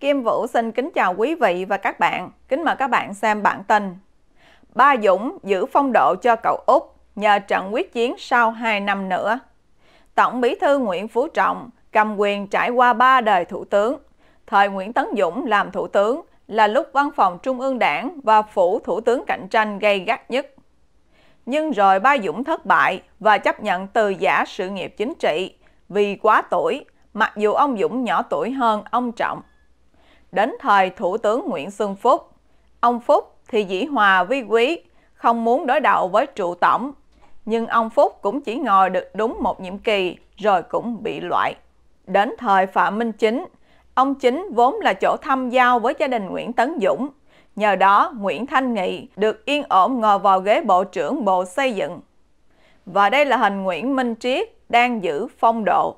Kim Vũ xin kính chào quý vị và các bạn. Kính mời các bạn xem bản tin. Ba Dũng giữ phong độ cho cậu Úc nhờ trận quyết chiến sau 2 năm nữa. Tổng bí thư Nguyễn Phú Trọng cầm quyền trải qua 3 đời thủ tướng. Thời Nguyễn Tấn Dũng làm thủ tướng là lúc văn phòng Trung ương đảng và phủ thủ tướng cạnh tranh gây gắt nhất. Nhưng rồi Ba Dũng thất bại và chấp nhận từ giả sự nghiệp chính trị vì quá tuổi, mặc dù ông Dũng nhỏ tuổi hơn ông Trọng. Đến thời Thủ tướng Nguyễn Xuân Phúc, ông Phúc thì dĩ hòa vi quý, không muốn đối đầu với trụ tổng. Nhưng ông Phúc cũng chỉ ngồi được đúng một nhiệm kỳ rồi cũng bị loại. Đến thời Phạm Minh Chính, ông Chính vốn là chỗ thăm giao với gia đình Nguyễn Tấn Dũng. Nhờ đó, Nguyễn Thanh Nghị được yên ổn ngồi vào ghế Bộ trưởng Bộ Xây dựng. Và đây là hình Nguyễn Minh Triết đang giữ phong độ.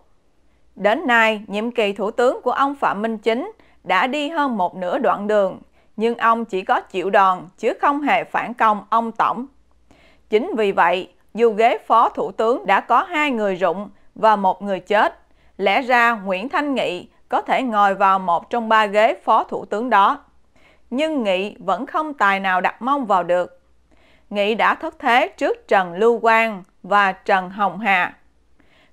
Đến nay, nhiệm kỳ thủ tướng của ông Phạm Minh Chính đã đi hơn một nửa đoạn đường, nhưng ông chỉ có chịu đòn chứ không hề phản công ông Tổng. Chính vì vậy, dù ghế phó thủ tướng đã có hai người rụng và một người chết, lẽ ra Nguyễn Thanh Nghị có thể ngồi vào một trong ba ghế phó thủ tướng đó. Nhưng Nghị vẫn không tài nào đặt mong vào được. Nghị đã thất thế trước Trần Lưu Quang và Trần Hồng Hà.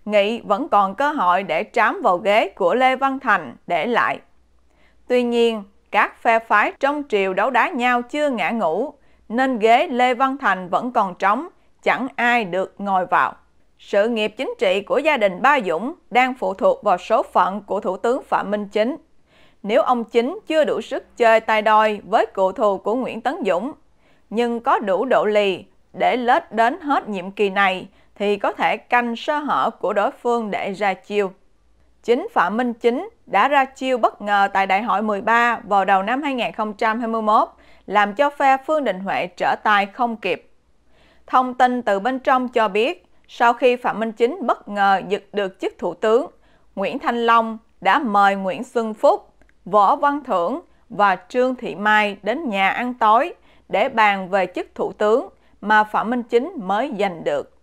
Nghị vẫn còn cơ hội để trám vào ghế của Lê Văn Thành để lại Tuy nhiên, các phe phái trong triều đấu đá nhau chưa ngã ngủ, nên ghế Lê Văn Thành vẫn còn trống, chẳng ai được ngồi vào. Sự nghiệp chính trị của gia đình Ba Dũng đang phụ thuộc vào số phận của Thủ tướng Phạm Minh Chính. Nếu ông Chính chưa đủ sức chơi tay đôi với cựu thù của Nguyễn Tấn Dũng, nhưng có đủ độ lì để lết đến hết nhiệm kỳ này, thì có thể canh sơ hở của đối phương để ra chiêu. Chính Phạm Minh Chính đã ra chiêu bất ngờ tại Đại hội 13 vào đầu năm 2021, làm cho phe Phương Đình Huệ trở tay không kịp. Thông tin từ bên trong cho biết, sau khi Phạm Minh Chính bất ngờ giật được chức Thủ tướng, Nguyễn Thanh Long đã mời Nguyễn Xuân Phúc, Võ Văn Thưởng và Trương Thị Mai đến nhà ăn tối để bàn về chức Thủ tướng mà Phạm Minh Chính mới giành được.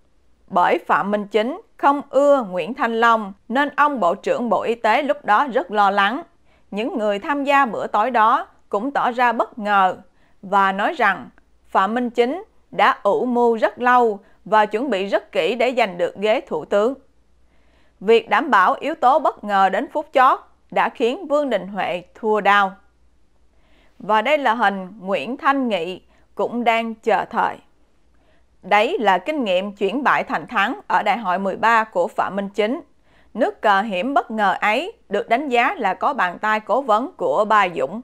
Bởi Phạm Minh Chính không ưa Nguyễn Thanh Long nên ông Bộ trưởng Bộ Y tế lúc đó rất lo lắng. Những người tham gia bữa tối đó cũng tỏ ra bất ngờ và nói rằng Phạm Minh Chính đã ủ mưu rất lâu và chuẩn bị rất kỹ để giành được ghế thủ tướng. Việc đảm bảo yếu tố bất ngờ đến phút chót đã khiến Vương Đình Huệ thua đau. Và đây là hình Nguyễn Thanh Nghị cũng đang chờ thời. Đấy là kinh nghiệm chuyển bại thành thắng ở đại hội 13 của Phạm Minh Chính. Nước cờ hiểm bất ngờ ấy được đánh giá là có bàn tay cố vấn của Ba Dũng.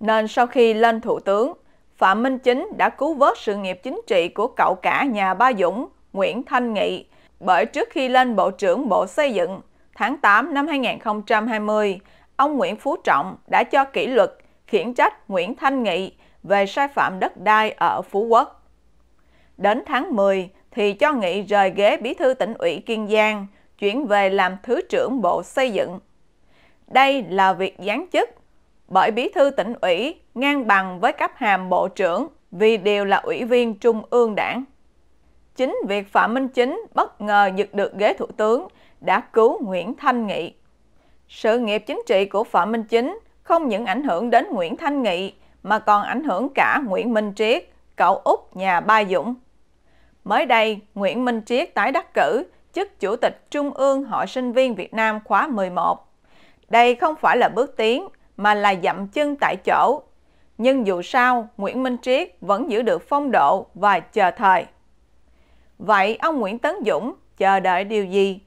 Nên sau khi lên Thủ tướng, Phạm Minh Chính đã cứu vớt sự nghiệp chính trị của cậu cả nhà Ba Dũng, Nguyễn Thanh Nghị, bởi trước khi lên Bộ trưởng Bộ Xây dựng, tháng 8 năm 2020, ông Nguyễn Phú Trọng đã cho kỷ luật khiển trách Nguyễn Thanh Nghị về sai phạm đất đai ở Phú Quốc. Đến tháng 10 thì cho nghị rời ghế bí thư tỉnh ủy Kiên Giang, chuyển về làm Thứ trưởng Bộ Xây dựng. Đây là việc giáng chức, bởi bí thư tỉnh ủy ngang bằng với cấp hàm Bộ trưởng vì đều là ủy viên Trung ương đảng. Chính việc Phạm Minh Chính bất ngờ giật được ghế thủ tướng đã cứu Nguyễn Thanh Nghị. Sự nghiệp chính trị của Phạm Minh Chính không những ảnh hưởng đến Nguyễn Thanh Nghị mà còn ảnh hưởng cả Nguyễn Minh Triết, cậu út nhà Ba Dũng. Mới đây, Nguyễn Minh Triết tái đắc cử chức Chủ tịch Trung ương Hội Sinh viên Việt Nam khóa 11. Đây không phải là bước tiến, mà là dậm chân tại chỗ. Nhưng dù sao, Nguyễn Minh Triết vẫn giữ được phong độ và chờ thời. Vậy ông Nguyễn Tấn Dũng chờ đợi điều gì?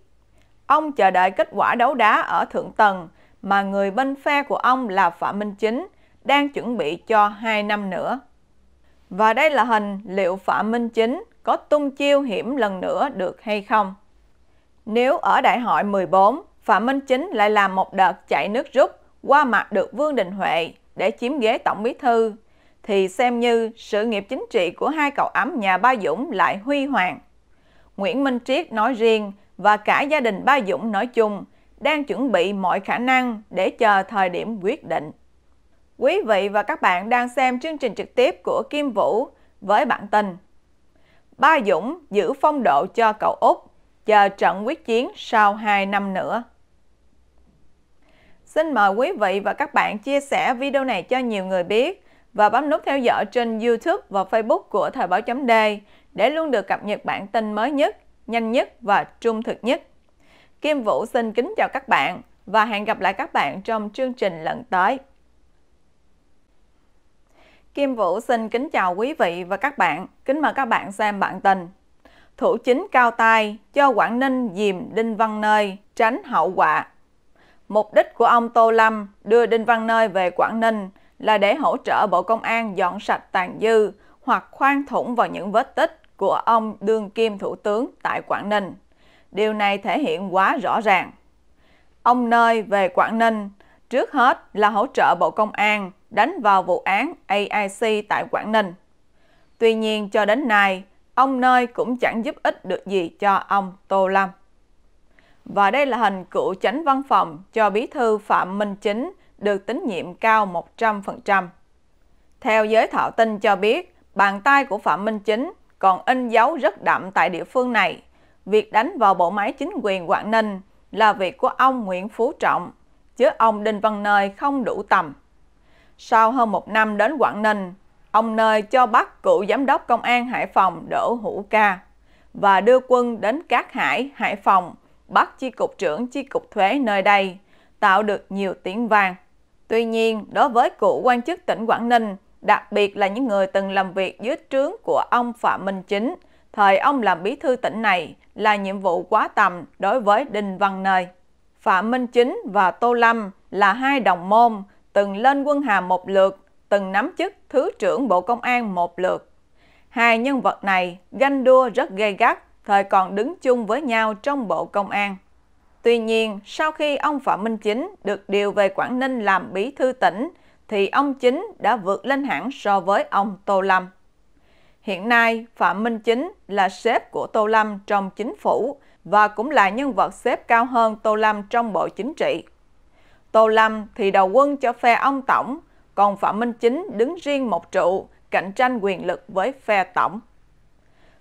Ông chờ đợi kết quả đấu đá ở Thượng Tầng mà người bên phe của ông là Phạm Minh Chính đang chuẩn bị cho 2 năm nữa. Và đây là hình liệu Phạm Minh Chính có tung chiêu hiểm lần nữa được hay không. Nếu ở đại hội 14, Phạm Minh Chính lại làm một đợt chạy nước rút qua mặt được Vương Đình Huệ để chiếm ghế tổng bí thư, thì xem như sự nghiệp chính trị của hai cậu ấm nhà Ba Dũng lại huy hoàng. Nguyễn Minh Triết nói riêng và cả gia đình Ba Dũng nói chung đang chuẩn bị mọi khả năng để chờ thời điểm quyết định. Quý vị và các bạn đang xem chương trình trực tiếp của Kim Vũ với bản tin Ba Dũng giữ phong độ cho cậu Út, chờ trận quyết chiến sau 2 năm nữa. Xin mời quý vị và các bạn chia sẻ video này cho nhiều người biết và bấm nút theo dõi trên YouTube và Facebook của Thời báo chấm để luôn được cập nhật bản tin mới nhất, nhanh nhất và trung thực nhất. Kim Vũ xin kính chào các bạn và hẹn gặp lại các bạn trong chương trình lần tới. Kim Vũ xin kính chào quý vị và các bạn. Kính mời các bạn xem bản tin. Thủ chính cao tay cho Quảng Ninh dìm Đinh Văn Nơi tránh hậu quả. Mục đích của ông Tô Lâm đưa Đinh Văn Nơi về Quảng Ninh là để hỗ trợ Bộ Công an dọn sạch tàn dư hoặc khoan thủng vào những vết tích của ông đương kim thủ tướng tại Quảng Ninh. Điều này thể hiện quá rõ ràng. Ông Nơi về Quảng Ninh trước hết là hỗ trợ Bộ Công an đánh vào vụ án AIC tại Quảng Ninh. Tuy nhiên cho đến nay, ông nơi cũng chẳng giúp ích được gì cho ông Tô Lâm. Và đây là hình cựu chánh văn phòng cho bí thư Phạm Minh Chính được tín nhiệm cao 100%. Theo giới thạo tin cho biết, bàn tay của Phạm Minh Chính còn in dấu rất đậm tại địa phương này. Việc đánh vào bộ máy chính quyền Quảng Ninh là việc của ông Nguyễn Phú Trọng, chứ ông Đinh Văn Nơi không đủ tầm. Sau hơn một năm đến Quảng Ninh, ông Nơi cho bắt cựu giám đốc công an Hải Phòng Đỗ Hữu Ca và đưa quân đến Cát Hải, Hải Phòng, bắt chi cục trưởng chi cục thuế nơi đây, tạo được nhiều tiếng vàng. Tuy nhiên, đối với cựu quan chức tỉnh Quảng Ninh, đặc biệt là những người từng làm việc dưới trướng của ông Phạm Minh Chính, thời ông làm bí thư tỉnh này là nhiệm vụ quá tầm đối với Đinh Văn Nơi. Phạm Minh Chính và Tô Lâm là hai đồng môn từng lên quân hàm một lượt, từng nắm chức Thứ trưởng Bộ Công an một lượt. Hai nhân vật này ganh đua rất gay gắt, thời còn đứng chung với nhau trong Bộ Công an. Tuy nhiên, sau khi ông Phạm Minh Chính được điều về Quảng Ninh làm bí thư tỉnh, thì ông Chính đã vượt lên hẳn so với ông Tô Lâm. Hiện nay, Phạm Minh Chính là sếp của Tô Lâm trong chính phủ và cũng là nhân vật xếp cao hơn Tô Lâm trong Bộ Chính trị. Tô Lâm thì đầu quân cho phe ông Tổng, còn Phạm Minh Chính đứng riêng một trụ, cạnh tranh quyền lực với phe Tổng.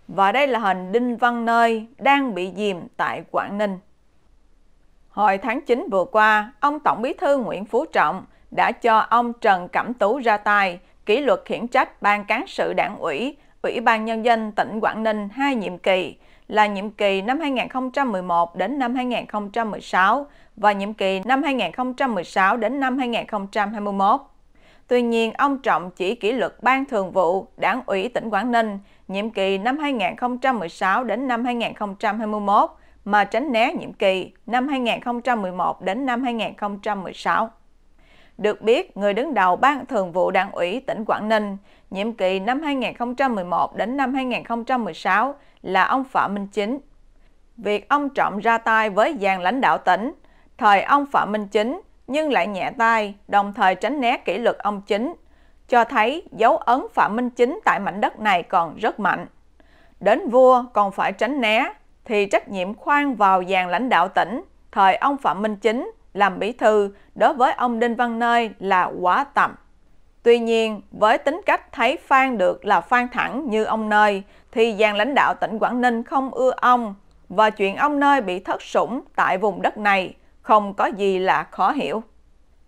Và đây là hình Đinh Văn Nơi đang bị dìm tại Quảng Ninh. Hồi tháng 9 vừa qua, ông Tổng bí thư Nguyễn Phú Trọng đã cho ông Trần Cẩm Tú ra tay, kỷ luật khiển trách Ban Cán sự Đảng ủy, Ủy ban Nhân dân tỉnh Quảng Ninh hai nhiệm kỳ – là nhiệm kỳ năm 2011 đến năm 2016 và nhiệm kỳ năm 2016 đến năm 2021. Tuy nhiên, ông Trọng chỉ kỷ luật Ban Thường vụ Đảng ủy tỉnh Quảng Ninh nhiệm kỳ năm 2016 đến năm 2021 mà tránh né nhiệm kỳ năm 2011 đến năm 2016. Được biết, người đứng đầu Ban Thường vụ Đảng ủy tỉnh Quảng Ninh nhiệm kỳ năm 2011 đến năm 2016 là ông Phạm Minh Chính. Việc ông Trọng ra tay với dàn lãnh đạo tỉnh, thời ông Phạm Minh Chính nhưng lại nhẹ tay, đồng thời tránh né kỷ luật ông Chính, cho thấy dấu ấn Phạm Minh Chính tại mảnh đất này còn rất mạnh. Đến vua còn phải tránh né, thì trách nhiệm khoan vào dàn lãnh đạo tỉnh, thời ông Phạm Minh Chính làm bí thư đối với ông Đinh Văn Nơi là quá tầm. Tuy nhiên, với tính cách thấy Phan được là Phan thẳng như ông Nơi, thì dàn lãnh đạo tỉnh Quảng Ninh không ưa ông, và chuyện ông Nơi bị thất sủng tại vùng đất này không có gì là khó hiểu.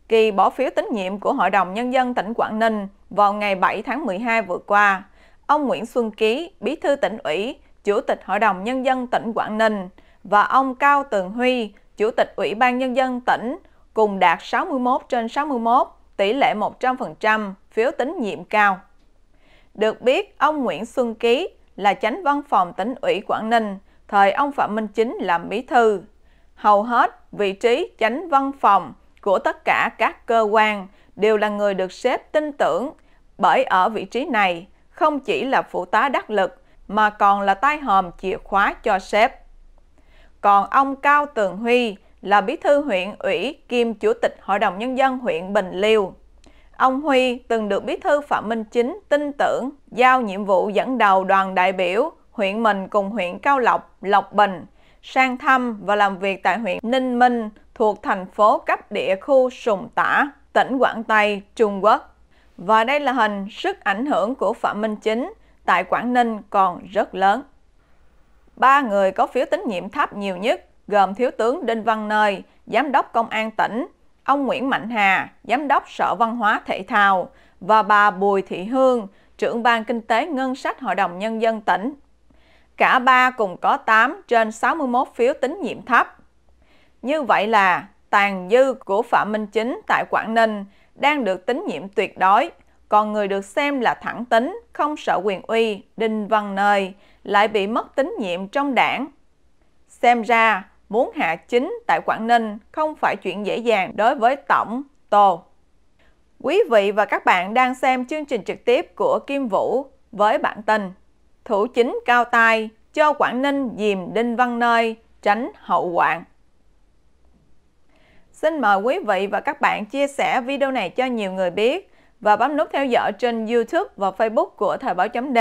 Kỳ bỏ phiếu tín nhiệm của Hội đồng Nhân dân tỉnh Quảng Ninh vào ngày 7 tháng 12 vừa qua, ông Nguyễn Xuân Ký, bí thư tỉnh ủy, chủ tịch Hội đồng Nhân dân tỉnh Quảng Ninh và ông Cao Tường Huy, chủ tịch Ủy ban Nhân dân tỉnh, cùng đạt 61 trên 61 tỷ lệ 100%, phiếu tín nhiệm cao. Được biết, ông Nguyễn Xuân Ký là chánh văn phòng tỉnh ủy Quảng Ninh, thời ông Phạm Minh Chính làm bí thư. Hầu hết vị trí chánh văn phòng của tất cả các cơ quan đều là người được xếp tin tưởng, bởi ở vị trí này không chỉ là phụ tá đắc lực mà còn là tay hòm chìa khóa cho sếp. Còn ông Cao Tường Huy là bí thư huyện ủy kiêm chủ tịch Hội đồng Nhân dân huyện Bình Liêu. Ông Huy từng được bí thư Phạm Minh Chính tin tưởng giao nhiệm vụ dẫn đầu đoàn đại biểu huyện mình cùng huyện Cao Lộc, Lộc Bình sang thăm và làm việc tại huyện Ninh Minh thuộc thành phố cấp địa khu Sùng Tả, tỉnh Quảng Tây, Trung Quốc. Và đây là hình sức ảnh hưởng của Phạm Minh Chính tại Quảng Ninh còn rất lớn. Ba người có phiếu tín nhiệm thấp nhiều nhất gồm Thiếu tướng Đinh Văn Nơi, Giám đốc Công an tỉnh, ông Nguyễn Mạnh Hà, Giám đốc Sở Văn hóa Thể thao và bà Bùi Thị Hương, trưởng ban kinh tế ngân sách Hội đồng Nhân dân tỉnh. Cả ba cùng có 8 trên 61 phiếu tín nhiệm thấp. Như vậy là tàn dư của Phạm Minh Chính tại Quảng Ninh đang được tín nhiệm tuyệt đối, còn người được xem là thẳng tính, không sợ quyền uy, Đinh Văn Nơi lại bị mất tín nhiệm trong đảng. Xem ra, muốn hạ chính tại Quảng Ninh không phải chuyện dễ dàng đối với Tổng Tô. Quý vị và các bạn đang xem chương trình trực tiếp của Kim Vũ với bản tin Thủ chính cao tay cho Quảng Ninh dìm Đinh Văn Nơi tránh hậu quạng Xin mời quý vị và các bạn chia sẻ video này cho nhiều người biết và bấm nút theo dõi trên YouTube và Facebook của Thời báo chấm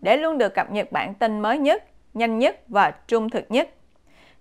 để luôn được cập nhật bản tin mới nhất, nhanh nhất và trung thực nhất.